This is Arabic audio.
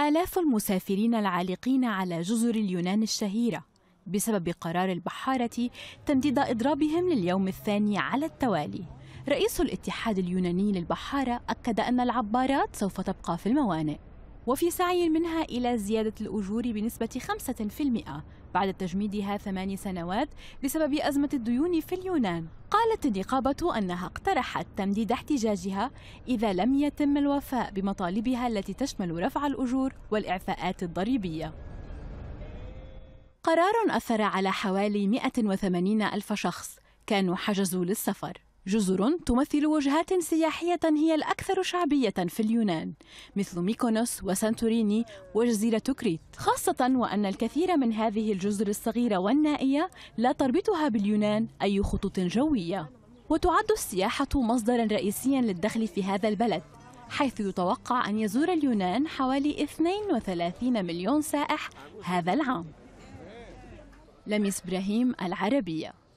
آلاف المسافرين العالقين على جزر اليونان الشهيرة بسبب قرار البحارة تمديد إضرابهم لليوم الثاني على التوالي رئيس الاتحاد اليوناني للبحارة أكد أن العبارات سوف تبقى في الموانئ وفي سعي منها إلى زيادة الأجور بنسبة 5% بعد تجميدها ثماني سنوات بسبب أزمة الديون في اليونان قالت النقابة أنها اقترحت تمديد احتجاجها إذا لم يتم الوفاء بمطالبها التي تشمل رفع الأجور والإعفاءات الضريبية قرار أثر على حوالي 180 ألف شخص كانوا حجزوا للسفر جزر تمثل وجهات سياحية هي الأكثر شعبية في اليونان مثل ميكونوس وسانتوريني وجزيرة كريت خاصة وأن الكثير من هذه الجزر الصغيرة والنائية لا تربطها باليونان أي خطوط جوية وتعد السياحة مصدرا رئيسيا للدخل في هذا البلد حيث يتوقع أن يزور اليونان حوالي 32 مليون سائح هذا العام لميس إبراهيم العربية